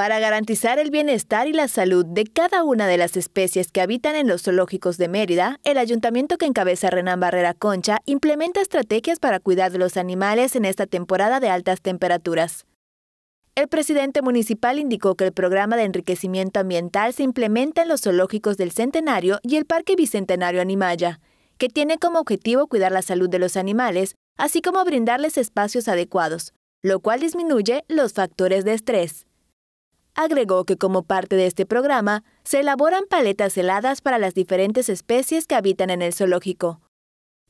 para garantizar el bienestar y la salud de cada una de las especies que habitan en los zoológicos de Mérida, el ayuntamiento que encabeza Renan Barrera Concha implementa estrategias para cuidar de los animales en esta temporada de altas temperaturas. El presidente municipal indicó que el programa de enriquecimiento ambiental se implementa en los zoológicos del Centenario y el Parque Bicentenario Animaya, que tiene como objetivo cuidar la salud de los animales, así como brindarles espacios adecuados, lo cual disminuye los factores de estrés. Agregó que como parte de este programa, se elaboran paletas heladas para las diferentes especies que habitan en el zoológico.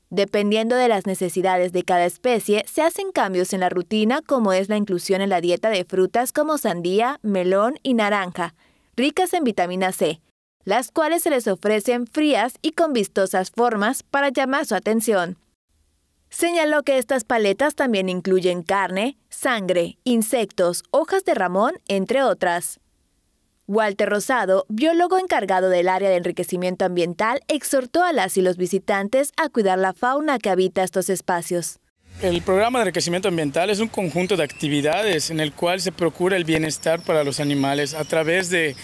Dependiendo de las necesidades de cada especie, se hacen cambios en la rutina como es la inclusión en la dieta de frutas como sandía, melón y naranja, ricas en vitamina C, las cuales se les ofrecen frías y con vistosas formas para llamar su atención. Señaló que estas paletas también incluyen carne, sangre, insectos, hojas de ramón, entre otras. Walter Rosado, biólogo encargado del área de enriquecimiento ambiental, exhortó a las y los visitantes a cuidar la fauna que habita estos espacios. El programa de enriquecimiento ambiental es un conjunto de actividades en el cual se procura el bienestar para los animales a través de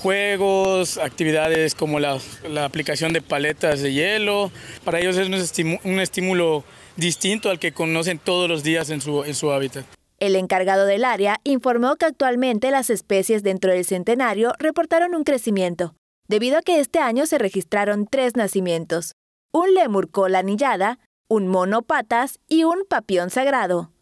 juegos, actividades como la, aplicación de paletas de hielo. Para ellos es un estímulo, distinto al que conocen todos los días en su, hábitat. El encargado del área informó que actualmente las especies dentro del centenario reportaron un crecimiento, debido a que este año se registraron tres nacimientos, un lemur anillada, un monopatas y un papión sagrado.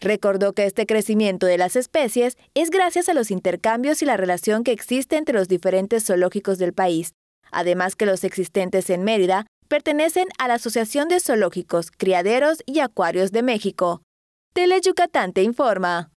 Recordó que este crecimiento de las especies es gracias a los intercambios y la relación que existe entre los diferentes zoológicos del país, además que los existentes en Mérida pertenecen a la Asociación de Zoológicos, Criaderos y Acuarios de México. Tele Yucatán te informa.